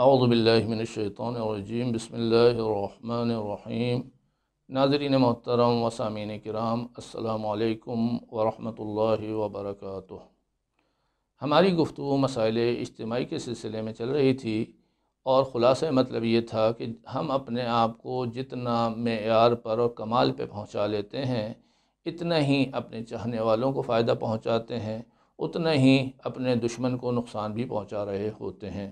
اعوذ باللہ من الشیطان الرجیم بسم اللہ الرحمن الرحیم ناظرین محترم و سامین کرام السلام علیکم ورحمۃ اللہ وبرکاتہ ہماری گفتگو مسائل اجتماعی کے سلسلے میں چل رہی تھی اور خلاصہ مطلب یہ تھا کہ ہم اپنے آپ کو جتنا معیار پر اور کمال پہ پہنچا لیتے ہیں اتنا ہی اپنے چاہنے والوں کو فائدہ پہنچاتے ہیں اتنا ہی اپنے دشمن کو نقصان بھی پہنچا رہے ہوتے ہیں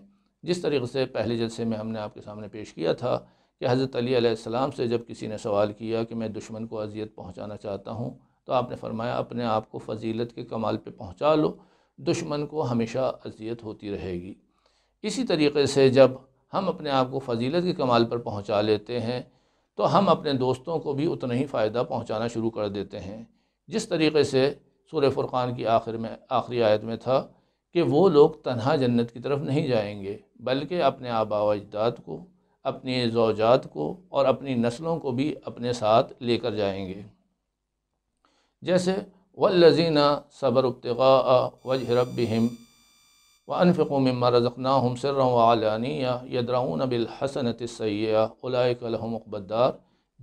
جس طریقے سے پہلے جلسے میں ہم نے آپ کے سامنے پیش کیا تھا کہ حضرت علی علیہ السلام سے جب کسی نے سوال کیا کہ میں دشمن کو اذیت پہنچانا چاہتا ہوں تو آپ نے فرمایا اپنے آپ کو فضیلت کے کمال پہ پہنچا لو دشمن کو ہمیشہ اذیت ہوتی رہے گی اسی طریقے سے جب ہم اپنے آپ کو فضیلت کے کمال پر پہنچا لیتے ہیں تو ہم اپنے دوستوں کو بھی اتنا ہی فائدہ پہنچانا شروع کر دیتے ہیں جس طریقے سے سورہ فرقان کی آخر میں آخری آیت میں تھا کہ وہ لوگ تنہا جنت کی طرف نہیں جائیں گے بلکہ اپنے آبا و اجداد کو اپنی زوجات کو اور اپنی نسلوں کو بھی اپنے ساتھ لے کر جائیں گے جیسے والذین صبر ابتغاء وجہ ربہم وانفقوا مما رزقناهم سرا ہم سر بالحسنۃ السیئہ اولئک لهم الحسنتِس الدار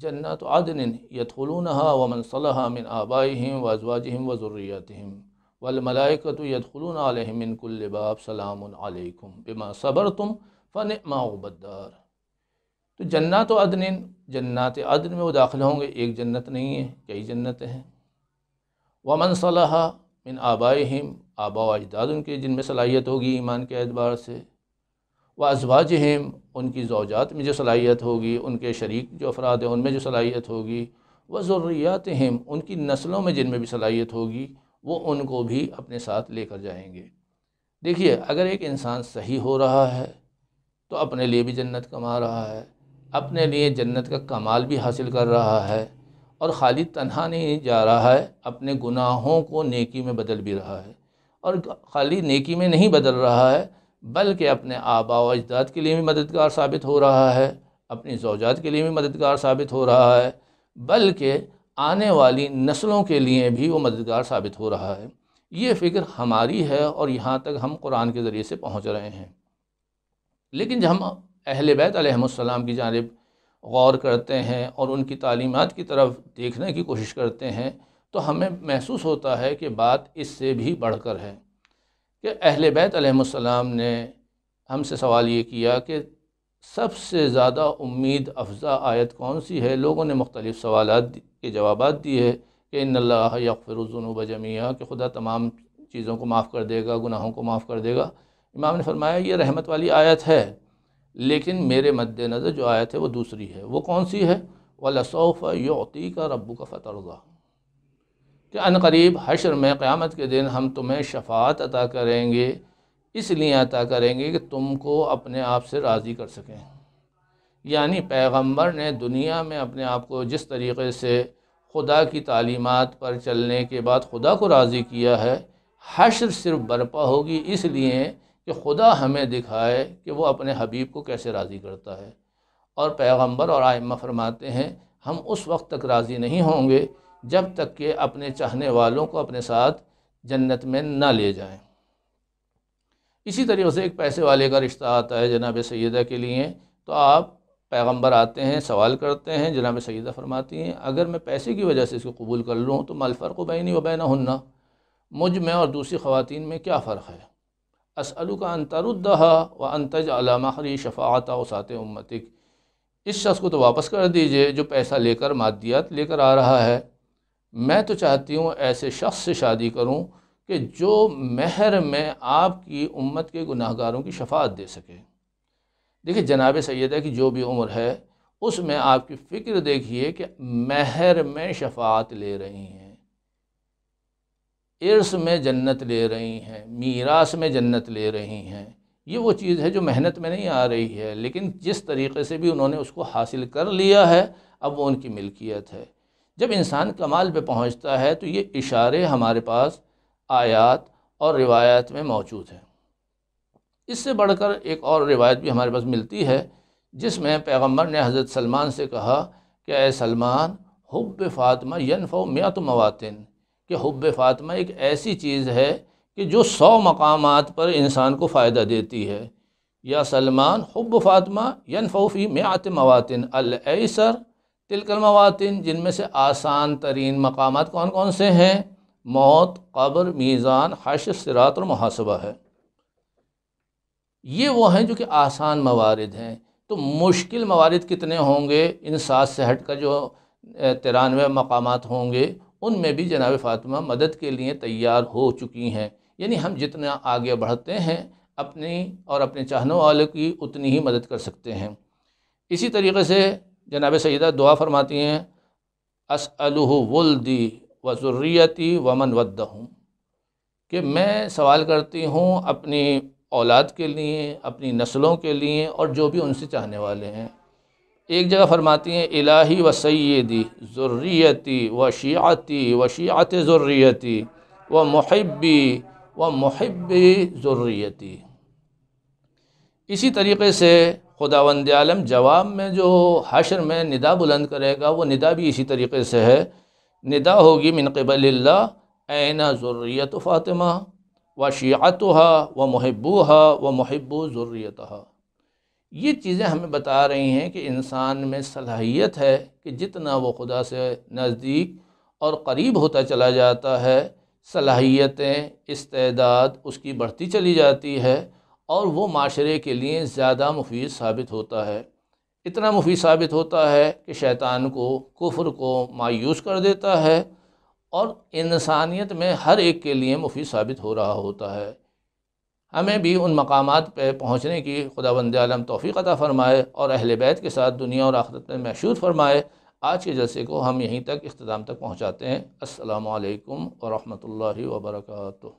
جنات عدن يدخلونها ومن صلح من آبائهم وازواجهم آبام و وَالْمَلَائِكَةُ يَدْخُلُونَ علمن مِنْ كُلِّ بَابْ سَلَامٌ عَلَيْكُمْ بِمَا صَبَرْتُمْ فَنِعْمَا معبدار تو جنات و عدن جنات عدن میں وہ داخل ہوں گے ایک جنت نہیں ہے کئی جنت ہیں وَمَنْ منصلحہ مِنْ آبَائِهِمْ ہم آبا و اجداد ان کے جن میں صلاحیت ہوگی ایمان کے اعتبار سے و ان کی زوجات میں جو صلاحیت ہوگی ان کے شریک جو افراد ہیں ان میں جو صلاحیت ہوگی وہ ان کی نسلوں میں جن میں بھی صلاحیت ہوگی وہ ان کو بھی اپنے ساتھ لے کر جائیں گے دیکھیے اگر ایک انسان صحیح ہو رہا ہے تو اپنے لیے بھی جنت کما رہا ہے اپنے لیے جنت کا کمال بھی حاصل کر رہا ہے اور خالی تنہا نہیں جا رہا ہے اپنے گناہوں کو نیکی میں بدل بھی رہا ہے اور خالی نیکی میں نہیں بدل رہا ہے بلکہ اپنے آبا و اجداد کے لیے بھی مددگار ثابت ہو رہا ہے اپنی زوجات کے لیے بھی مددگار ثابت ہو رہا ہے بلکہ آنے والی نسلوں کے لیے بھی وہ مددگار ثابت ہو رہا ہے یہ فکر ہماری ہے اور یہاں تک ہم قرآن کے ذریعے سے پہنچ رہے ہیں لیکن جب ہم اہل بیت علیہم السلام کی جانب غور کرتے ہیں اور ان کی تعلیمات کی طرف دیکھنے کی کوشش کرتے ہیں تو ہمیں محسوس ہوتا ہے کہ بات اس سے بھی بڑھ کر ہے کہ اہل بیت علیہم السلام نے ہم سے سوال یہ کیا کہ سب سے زیادہ امید افزا آیت کون سی ہے لوگوں نے مختلف سوالات کے جوابات دی ہے کہ ان اللہ یغفر الذنوب جمعیہ کہ خدا تمام چیزوں کو معاف کر دے گا گناہوں کو معاف کر دے گا امام نے فرمایا یہ رحمت والی آیت ہے لیکن میرے مد نظر جو آیت ہے وہ دوسری ہے وہ کون سی ہے و یعطی کا ربو کا فتر کہ ان قریب حشر میں قیامت کے دن ہم تمہیں شفاعت عطا کریں گے اس لیے عطا کریں گے کہ تم کو اپنے آپ سے راضی کر سکیں یعنی پیغمبر نے دنیا میں اپنے آپ کو جس طریقے سے خدا کی تعلیمات پر چلنے کے بعد خدا کو راضی کیا ہے حشر صرف برپا ہوگی اس لیے کہ خدا ہمیں دکھائے کہ وہ اپنے حبیب کو کیسے راضی کرتا ہے اور پیغمبر اور آئمہ فرماتے ہیں ہم اس وقت تک راضی نہیں ہوں گے جب تک کہ اپنے چاہنے والوں کو اپنے ساتھ جنت میں نہ لے جائیں اسی طریقے سے ایک پیسے والے کا رشتہ آتا ہے جناب سیدہ کے لیے تو آپ پیغمبر آتے ہیں سوال کرتے ہیں جناب سیدہ فرماتی ہیں اگر میں پیسے کی وجہ سے اس کو قبول کر لوں تو مال فرق و بینہ ہننا مجھ میں اور دوسری خواتین میں کیا فرق ہے اسلو کا انتردہ و انتج علم و وسات امتک اس شخص کو تو واپس کر دیجئے جو پیسہ لے کر مادیات لے کر آ رہا ہے میں تو چاہتی ہوں ایسے شخص سے شادی کروں کہ جو مہر میں آپ کی امت کے گناہ گاروں شفاعت دے سکے دیکھیں جناب سیدہ کی جو بھی عمر ہے اس میں آپ کی فکر دیکھیے کہ مہر میں شفاعت لے رہی ہیں عرص میں جنت لے رہی ہیں میراث میں جنت لے رہی ہیں یہ وہ چیز ہے جو محنت میں نہیں آ رہی ہے لیکن جس طریقے سے بھی انہوں نے اس کو حاصل کر لیا ہے اب وہ ان کی ملکیت ہے جب انسان کمال پہ پہنچتا ہے تو یہ اشارے ہمارے پاس آیات اور روایت میں موجود ہیں اس سے بڑھ کر ایک اور روایت بھی ہمارے پاس ملتی ہے جس میں پیغمبر نے حضرت سلمان سے کہا کہ اے سلمان حب فاطمہ ینف میت میات کہ حب فاطمہ ایک ایسی چیز ہے کہ جو سو مقامات پر انسان کو فائدہ دیتی ہے یا سلمان حب فاطمہ ینفوفی فوفی میات مواتین السر تلک مواتین جن میں سے آسان ترین مقامات کون کون سے ہیں موت قبر میزان حشر سرات اور محاسبہ ہے یہ وہ ہیں جو کہ آسان موارد ہیں تو مشکل موارد کتنے ہوں گے ان سات سے ہٹ کا جو ترانوے مقامات ہوں گے ان میں بھی جناب فاطمہ مدد کے لیے تیار ہو چکی ہیں یعنی ہم جتنا آگے بڑھتے ہیں اپنی اور اپنے چاہنوں والوں کی اتنی ہی مدد کر سکتے ہیں اسی طریقے سے جناب سیدہ دعا فرماتی ہیں اس ولدی و ضرریتی و ودہ ہوں کہ میں سوال کرتی ہوں اپنی اولاد کے لیے اپنی نسلوں کے لیے اور جو بھی ان سے چاہنے والے ہیں ایک جگہ فرماتی ہیں الہی و سیدی ذریتی و شیعتی و شیعت ذریتی و محبی و محبی ذریتی اسی طریقے سے خداوند عالم جواب میں جو حشر میں ندا بلند کرے گا وہ ندا بھی اسی طریقے سے ہے ندا ہوگی من قبل اللہ این ذریت فاطمہ و شیعۃ و محبو و محبو ضروریت یہ چیزیں ہمیں بتا رہی ہیں کہ انسان میں صلاحیت ہے کہ جتنا وہ خدا سے نزدیک اور قریب ہوتا چلا جاتا ہے صلاحیتیں استعداد اس کی بڑھتی چلی جاتی ہے اور وہ معاشرے کے لیے زیادہ مفید ثابت ہوتا ہے اتنا مفید ثابت ہوتا ہے کہ شیطان کو کفر کو مایوس کر دیتا ہے اور انسانیت میں ہر ایک کے لیے مفید ثابت ہو رہا ہوتا ہے ہمیں بھی ان مقامات پہ پہنچنے کی خدا بند عالم توفیق عطا فرمائے اور اہل بیت کے ساتھ دنیا اور آخرت میں محشود فرمائے آج کے جلسے کو ہم یہیں تک اختتام تک پہنچاتے ہیں السلام علیکم ورحمۃ اللہ وبرکاتہ